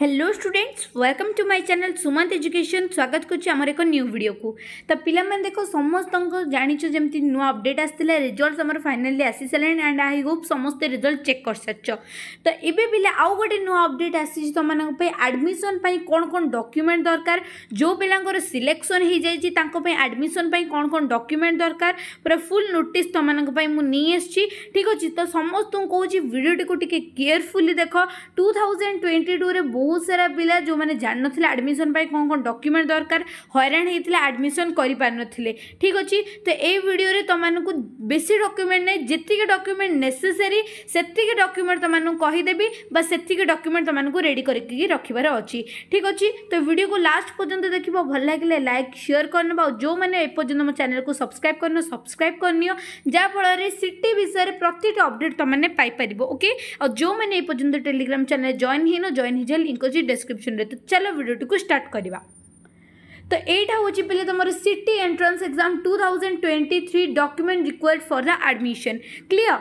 hello students welcome to my channel Sumant education स्वागत करुच्छे एक न्यू भिड को तो पाने देख समस्त जाच जमी नुआ अपडेट आसाला रिजल्ट आम फाइनाली आसी सारे एंड आई होप समस्ते रिजल्ट चेक कर सच तो ये पे आउ गोटे नुआ अपडेट आसी तुम आडमिशन कौन कौन डक्यूमेंट दरकार जो पिलांर सिलेक्शन हो जाए आडमिशन कौन कौन डक्यूमेंट दरकार पूरा फुल नोटिस तुम्हारों मुझे ठीक अच्छे तो समस्त कौन भिडियो टी केयरफुली देख टू थाउजेंड ट्वेंटी टू बहुत बहुत सारा पिला जो मैंने जान ना आडमिशन कौन कौन डक्यूमेंट दरकार हईरा होते आडमिशन कर ठीक अच्छे तो ये भिडियो तुमको तो बेस डक्यूमेंट नहीं जितकी डक्युमेंट नेसेसरी से डक्यूमेंट तुमको कहीदेवि से डक्यूमेंट तुमको रेड कर रखार अच्छी ठीक अच्छे तो भिडियो को लास्ट पर्यटन देख भल लगे लाइक सेयर करना जो मैंने एपर्तंत मो चेल को सब्सक्राइब कर सब्सक्राइब करनी जहाँफल सीटी विषय में प्रति अपडेट तुमने पाइपर ओके और जो मैंने टेलीग्राम चैनल जॉइन ही नो जॉइन ही जॉन्न लिंक अच्छे डेस्क्रिप्सन तो चलो भिडियो को स्टार्ट करवा तो यहाँ हूँ पहले तुम city entrance exam two thousand twenty three document required for the admission clear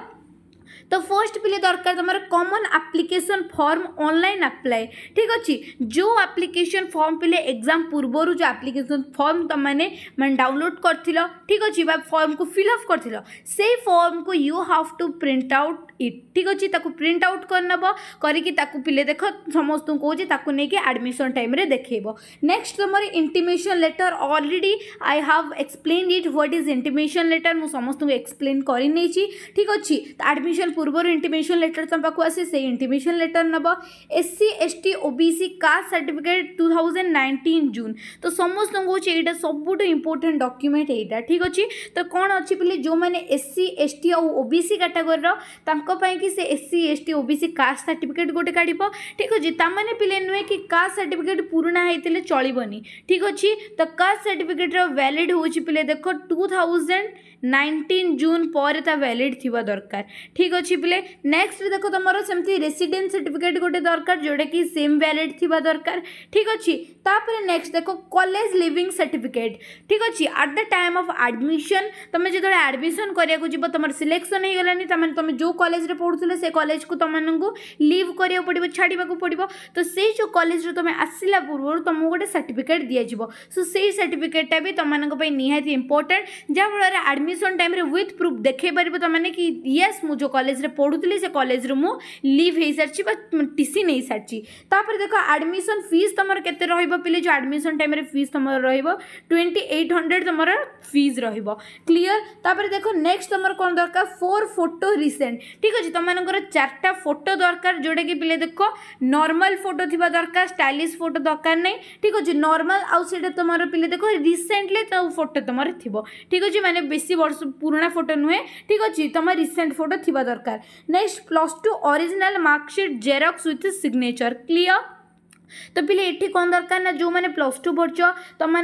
তো ଫାର୍ଷ୍ଟ ପିଲେ ଦରକାର ତୁମର common application form online apply ଠିକ୍ ଅଛି ଯେଉଁ ଆପ୍ଲିକେସନ୍ ଫର୍ମ ପିଲେ ଏକ୍ଜାମ୍ ପୂର୍ବରୁ ଯେଉଁ ଆପ୍ଲିକେସନ୍ ଫର୍ମ ତୁମମାନେ ମାନେ ଡାଉନଲୋଡ଼୍ କରିଥିଲ ଠିକ୍ ଅଛି ବା ଫର୍ମକୁ ଫିଲ୍ଅପ୍ କରିଥିଲ ସେଇ ଫର୍ମକୁ you have to print out it ଠିକ୍ ଅଛି ତାକୁ ପ୍ରିଣ୍ଟ ଆଉଟ୍ କରିନେବ କରିକି ତାକୁ ପିଲେ ଦେଖ ସମସ୍ତଙ୍କୁ କହୁଛି ତାକୁ ନେଇକି ଆଡ଼ମିସନ୍ ଟାଇମ୍ରେ ଦେଖେଇବ ନେକ୍ସଟ ତୁମର intimation letter already I have explain it what is intimation letter ମୁଁ ସମସ୍ତଙ୍କୁ ଏକ୍ସପ୍ଲେନ୍ କରିନେଇଛି ଠିକ୍ ଅଛି ଆଡ଼ମିସନ୍ पूर्व इंटीमेशन लेटर तक आसे से इंटीमेशन लेटर नब S C S T O B C caste certificate to June तो समस्त यहाँ सब इम्पोर्टां डक्यूमेंट यहीटा ठीक अच्छे तो कौन अच्छी बोले जो मैंने S C S T OBC category रही से S C S T O B caste certificate गोटे काढ़ ठीक अच्छे तमें पिले नुहे कि कास्ट सार्टिफिकेट पुराणा होते चलोनि ठीक अच्छे तो कास्ट सार्टिफिकेट्र रैलीड हो पे देख टू थाउजेंड नाइंटीन जून पर वैलीड थी दरकार ठीक अच्छे अच्छी नेक्स्ट देख तुम सेमती रेसीडे सर्टिफिकेट गोटे दरकार जोटा कि सेम भैलीड थी दरकार ठीक अच्छे तापर नेक्स्ट देखो कलेज लिविंग सर्टिफिकेट ठीक अच्छे at the time of admission तुम जो आडमिशन कराया जीव तुम सिलेक्शन हो गलानी तुम जो कलेज पढ़ुले से कलेज को तुमको लिव कर पड़ो छाड़ा पड़ो तो से जो कलेज तुम आसला पूर्व तुमको गोटे सर्टिफिकेट दिज्व सो से सर्टिफिकेटा भी तुम निहाती इंपोर्टाट जहाँफल आडमिशन टाइम विथ प्रूफ देखे पार तुमने कि ये मुझे कलेज कलेजे पढ़ुली से कलेज रु लिव हो सारी टीसी नहीं सारीपर देख आडमिशन फिज तुम के पिले जो आडमिशन टाइम फिज तुम रोटी एट हंड्रेड तुम फिज र्लीयर तापर देख नेक्ट तुम कौन दरकार फोर फोटो रिसेंट ठीक अच्छे तुमको चार्टा फोटो दरकार जोटा कि पिले देख नर्माल फोटो थी दरकार स्टाइलीश फोटो दरकार नहीं ठीक अच्छे नर्माल आईटा तुम पे देख रिसेंटली तो फोटो तुम थी ठीक अच्छे मैंने बेस वर्ष पुराणा फोटो नुहे ठीक अच्छे तुम रिसे फोटो थी दरकार कर next plus two original marksheet xerox with signature clear तो पिले ये कौन दरकार ना जो मैंने प्लस टू पढ़च तुम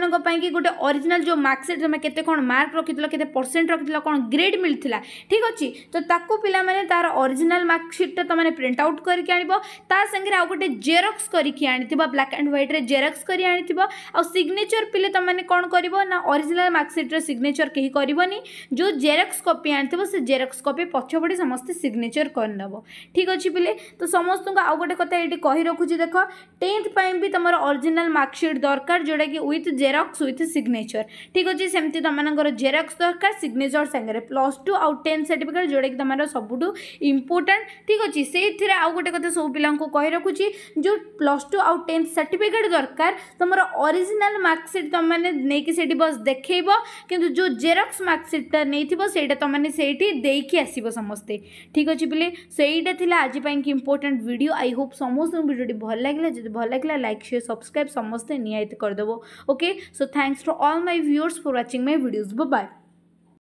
कि गोटे अरिजिनाल जो मार्कसीट तुम के मार्क रखी के परसेंट रखी कौन ग्रेड मिलता ठीक अच्छे तो ताकू पिला मैंने तार अरिजिनाल मार्कसीटा तुमने प्रिंट आउट करके आगे आउ गोटे जेरक्स करके आनी ब्लाक एंड ह्वैट्रे जेरक्स कर आनी सिग्नेचर पिले तुमने कौन कर ना अरिजिनाल मार्कसीट्र सिग्नेचर कहीं करनी जो जेरक्स कपी आनी से जेरक्स कपी पछपटे समस्त सिग्नेचर करनब ठीक अच्छे पिले तो समस्त आउ गोटे कथा ये कही रखुच्छे देख टेन टेन्थ भी तुम ओरिजिनल मार्कसीट दरकार जोड़ा कि विथ जेरक्स विथ सिग्नेचर ठीक अच्छे सेमती तुमर जेरक्स दरकार सिग्नेचर सागर प्लस टू आउ टेन्थ सर्टिफिकेट जोटा कि तुम सबुठ इंपोर्टाट ठीक अच्छे से आउ गोटे क्या सब पिला कही रखुच्छी जो प्लस टू आउ टेन्थ सर्टिफिकेट दरकार तुम ओरिजिनाल मार्कसीट तुम मैंने नहीं बस देखेब कि जो जेरक्स मार्कसीटा नहीं तुम से आसब समस्ते ठीक अच्छे पिले से आज इम्पोर्टां भिड आई होप समस्त भिडियो भल लगे जो भल ভাল লাগিলা লাইক সেয়ার সবসক্রাইব সমস্তে নিহতি করেদেব okay so thanks to all my viewers for watching my videos by